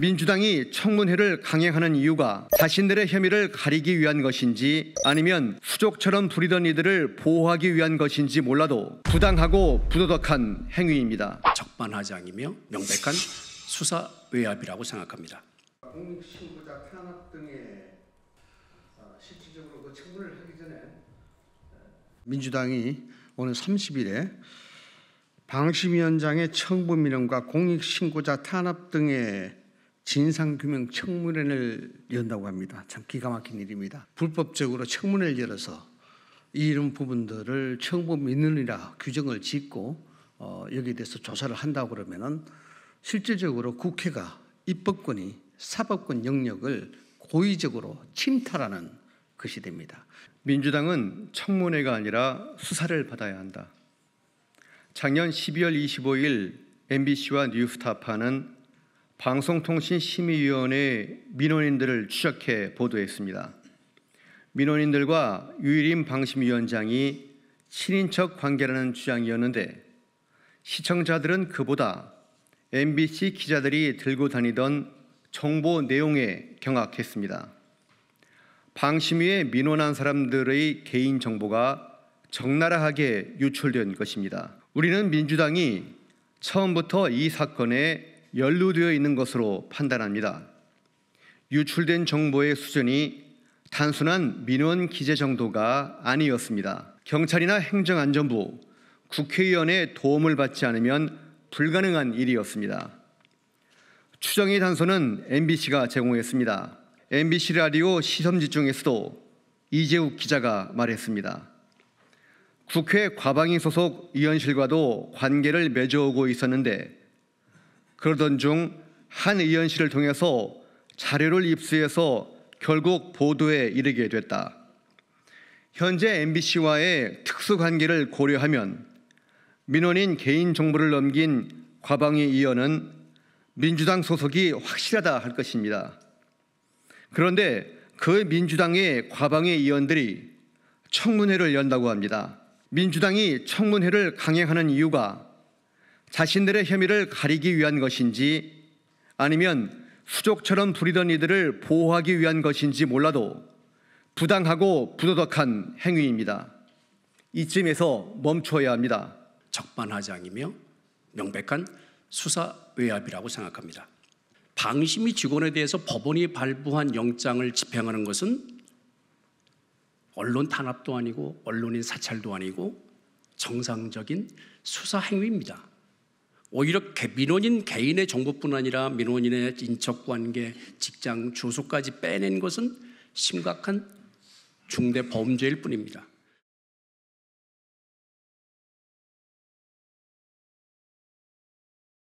민주당이 청문회를 강행하는 이유가 자신들의 혐의를 가리기 위한 것인지 아니면 수족처럼 부리던 이들을 보호하기 위한 것인지 몰라도 부당하고 부도덕한 행위입니다. 적반하장이며 명백한 수사 외압이라고 생각합니다. 공익신고자 탄압 등의 어, 실질적으로 그 청문을 하기 전에 어, 민주당이 오늘 30일에 방심위원장의 청부 민원과 공익신고자 탄압 등의 진상규명 청문회를 연다고 합니다. 참 기가 막힌 일입니다. 불법적으로 청문회를 열어서 이런 부분들을 청법 민원이라 규정을 짓고 어, 여기에 대해서 조사를 한다고 그러면은 실제적으로 국회가 입법권이 사법권 영역을 고의적으로 침탈하는 것이 됩니다. 민주당은 청문회가 아니라 수사를 받아야 한다. 작년 12월 25일 MBC와 뉴스타파는 방송통신심의위원회 민원인들을 추적해 보도했습니다. 민원인들과 유일임 방심위원장이 친인척 관계라는 주장이었는데 시청자들은 그보다 MBC 기자들이 들고 다니던 정보 내용에 경악했습니다. 방심위에 민원한 사람들의 개인 정보가 적나라하게 유출된 것입니다. 우리는 민주당이 처음부터 이 사건에 연루되어 있는 것으로 판단합니다. 유출된 정보의 수준이 단순한 민원 기재 정도가 아니었습니다. 경찰이나 행정안전부, 국회의원의 도움을 받지 않으면 불가능한 일이었습니다. 추정의 단서는 MBC가 제공했습니다. MBC 라디오 시선지 중에서도 이재욱 기자가 말했습니다. 국회 과방위 소속 의원실과도 관계를 맺어오고 있었는데 그러던 중 한 의원실을 통해서 자료를 입수해서 결국 보도에 이르게 됐다. 현재 MBC와의 특수 관계를 고려하면 민원인 개인 정보를 넘긴 과방위 의원은 민주당 소속이 확실하다 할 것입니다. 그런데 그 민주당의 과방위 의원들이 청문회를 연다고 합니다. 민주당이 청문회를 강행하는 이유가 자신들의 혐의를 가리기 위한 것인지 아니면 수족처럼 부리던 이들을 보호하기 위한 것인지 몰라도 부당하고 부도덕한 행위입니다. 이쯤에서 멈춰야 합니다. 적반하장이며 명백한 수사 외압이라고 생각합니다. 방심위 직원에 대해서 법원이 발부한 영장을 집행하는 것은 언론 탄압도 아니고 언론인 사찰도 아니고 정상적인 수사 행위입니다. 오히려 민원인 개인의 정보뿐 아니라 민원인의 인척관계, 직장, 주소까지 빼낸 것은 심각한 중대 범죄일 뿐입니다.